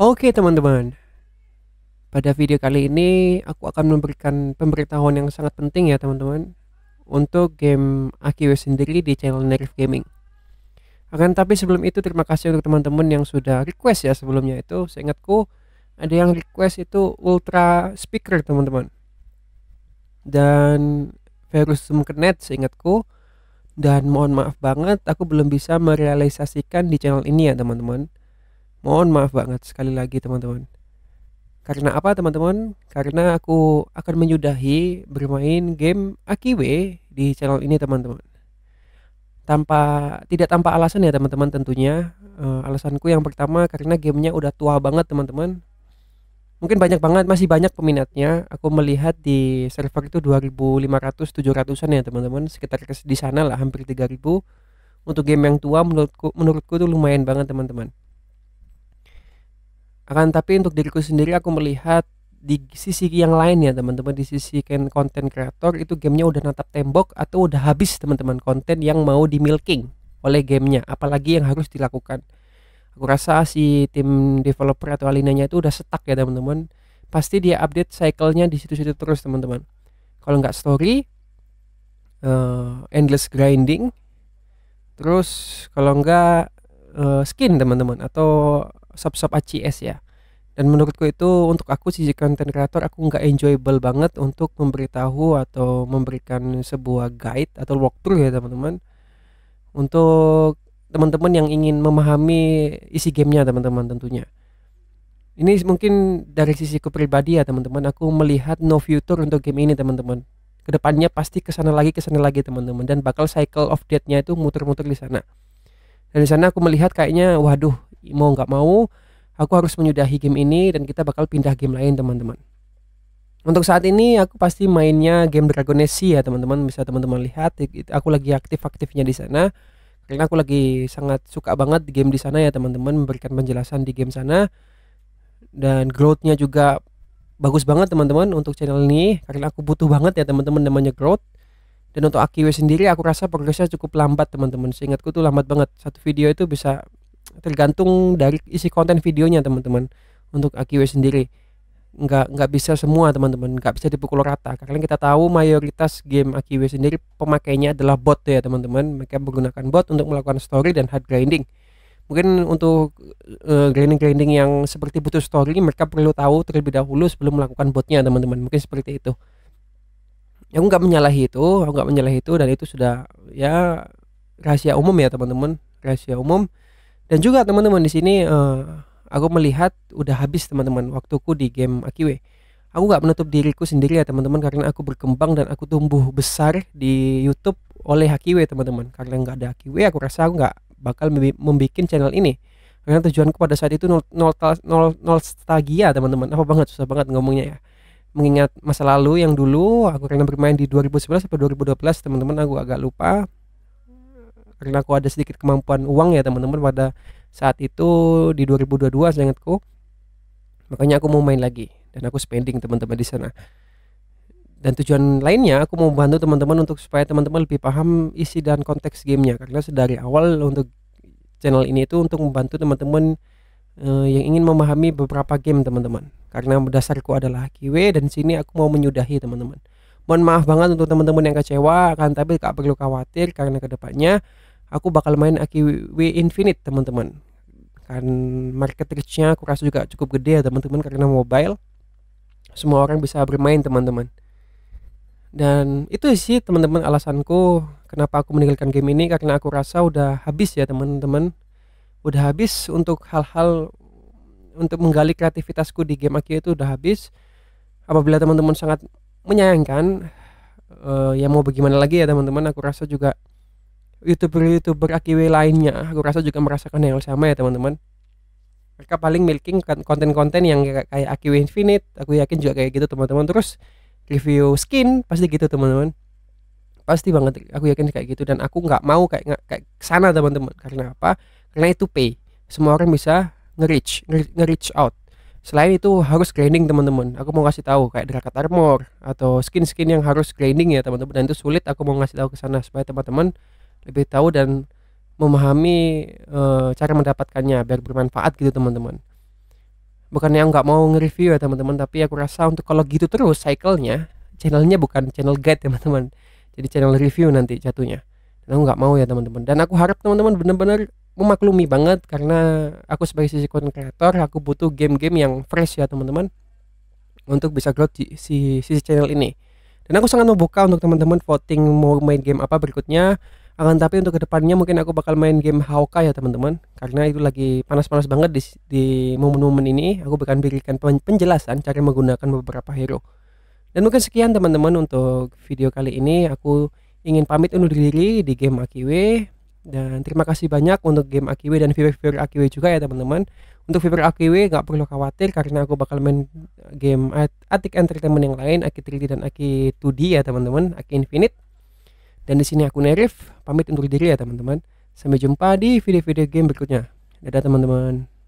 Oke teman-teman, pada video kali ini aku akan memberikan pemberitahuan yang sangat penting ya teman-teman untuk game AQW sendiri di channel Nerf Gaming. Akan tapi sebelum itu terima kasih untuk teman-teman yang sudah request ya sebelumnya itu. Seingatku ada yang request itu ultra speaker teman-teman. Dan virus Zoom Connect seingatku dan mohon maaf banget aku belum bisa merealisasikan di channel ini ya teman-teman Mohon maaf banget sekali lagi teman-teman. Karena apa teman-teman? Karena aku akan menyudahi bermain game Akiwe di channel ini teman-teman. Tanpa tidak tanpa alasan ya teman-teman tentunya. Uh, alasanku yang pertama karena gamenya udah tua banget teman-teman. Mungkin banyak banget masih banyak peminatnya. Aku melihat di server itu 2500 700-an ya teman-teman, sekitar di sana lah hampir 3000. Untuk game yang tua menurutku menurutku itu lumayan banget teman-teman akan tapi untuk diriku sendiri aku melihat di sisi yang lain ya teman-teman di sisi kan konten kreator itu gamenya udah natap tembok atau udah habis teman-teman konten yang mau di milking oleh gamenya apalagi yang harus dilakukan aku rasa si tim developer atau alinanya itu udah setak ya teman-teman pasti dia update cyclenya di situ-situ terus teman-teman kalau nggak story uh, endless grinding terus kalau nggak uh, skin teman-teman atau sub-sub ACS ya dan menurutku itu untuk aku sisi content creator aku nggak enjoyable banget untuk memberitahu atau memberikan sebuah guide atau walkthrough ya teman-teman untuk teman-teman yang ingin memahami isi gamenya teman-teman tentunya ini mungkin dari sisi kepribadi ya teman-teman aku melihat no future untuk game ini teman-teman kedepannya pasti kesana lagi kesana lagi teman-teman dan bakal cycle of death-nya itu muter-muter di sana dan di sana aku melihat kayaknya waduh mau nggak mau aku harus menyudahi game ini dan kita bakal pindah game lain teman-teman untuk saat ini aku pasti mainnya game Dragon Age ya teman-teman bisa teman-teman lihat aku lagi aktif-aktifnya di sana karena aku lagi sangat suka banget di game di sana ya teman-teman memberikan penjelasan di game sana dan growthnya juga bagus banget teman-teman untuk channel ini karena aku butuh banget ya teman-teman namanya growth dan untuk AKW sendiri aku rasa progresnya cukup lambat teman-teman seingatku tuh lambat banget satu video itu bisa tergantung dari isi konten videonya teman-teman untuk AQW sendiri nggak nggak bisa semua teman-teman nggak bisa dipukul rata karena kita tahu mayoritas game AQW sendiri pemakainya adalah bot ya teman-teman mereka menggunakan bot untuk melakukan story dan hard grinding mungkin untuk uh, eh, grinding grinding yang seperti butuh story mereka perlu tahu terlebih dahulu sebelum melakukan botnya teman-teman mungkin seperti itu aku nggak menyalahi itu aku nggak menyalahi itu dan itu sudah ya rahasia umum ya teman-teman rahasia umum dan juga teman-teman di sini uh, aku melihat udah habis teman-teman waktuku di game Akiwe. Aku gak menutup diriku sendiri ya teman-teman karena aku berkembang dan aku tumbuh besar di YouTube oleh Akiwe teman-teman. Karena nggak ada Akiwe aku rasa aku nggak bakal membuat channel ini. Karena tujuanku pada saat itu nol nol nol, nol stagia teman-teman. Apa banget susah banget ngomongnya ya. Mengingat masa lalu yang dulu aku karena bermain di 2011 sampai 2012 teman-teman aku agak lupa karena aku ada sedikit kemampuan uang ya teman-teman pada saat itu di 2022 seingatku makanya aku mau main lagi dan aku spending teman-teman di sana dan tujuan lainnya aku mau bantu teman-teman untuk supaya teman-teman lebih paham isi dan konteks gamenya karena dari awal untuk channel ini itu untuk membantu teman-teman uh, yang ingin memahami beberapa game teman-teman karena dasarku adalah QW dan sini aku mau menyudahi teman-teman mohon maaf banget untuk teman-teman yang kecewa akan tapi gak perlu khawatir karena kedepannya aku bakal main Aki AKW Infinite teman-teman kan market reach-nya aku rasa juga cukup gede ya teman-teman karena mobile semua orang bisa bermain teman-teman dan itu sih teman-teman alasanku kenapa aku meninggalkan game ini karena aku rasa udah habis ya teman-teman udah habis untuk hal-hal untuk menggali kreativitasku di game Aki itu udah habis apabila teman-teman sangat menyayangkan uh, ya mau bagaimana lagi ya teman-teman aku rasa juga youtuber-youtuber akiwe lainnya aku rasa juga merasakan hal sama ya teman-teman mereka paling milking kan konten-konten yang kayak, AKW infinite aku yakin juga kayak gitu teman-teman terus review skin pasti gitu teman-teman pasti banget aku yakin kayak gitu dan aku nggak mau kayak nggak kayak kesana teman-teman karena apa karena itu pay semua orang bisa nge-reach nge-reach out selain itu harus grinding teman-teman aku mau kasih tahu kayak drakat armor atau skin-skin yang harus grinding ya teman-teman dan itu sulit aku mau ngasih tahu ke sana supaya teman-teman lebih tahu dan memahami e, cara mendapatkannya biar bermanfaat gitu teman-teman bukan yang nggak mau nge-review ya teman-teman tapi aku rasa untuk kalau gitu terus cyclenya channelnya bukan channel guide teman-teman jadi channel review nanti jatuhnya dan aku nggak mau ya teman-teman dan aku harap teman-teman benar-benar memaklumi banget karena aku sebagai sisi content creator aku butuh game-game yang fresh ya teman-teman untuk bisa growth di si, sisi channel ini dan aku sangat membuka untuk teman-teman voting mau main game apa berikutnya akan tapi untuk kedepannya mungkin aku bakal main game Hawkeye ya teman-teman karena itu lagi panas-panas banget di, di momen-momen ini aku bakal berikan penjelasan cara menggunakan beberapa hero dan mungkin sekian teman-teman untuk video kali ini aku ingin pamit undur diri di game Akiwe dan terima kasih banyak untuk game Akiwe dan viewer-viewer Akiwe juga ya teman-teman untuk viewer Akiwe gak perlu khawatir karena aku bakal main game Atik Entertainment yang lain Aki 3D dan Aki 2D ya teman-teman Aki Infinite dan di sini aku Nerif, pamit undur diri ya teman-teman. Sampai jumpa di video-video game berikutnya. Dadah teman-teman.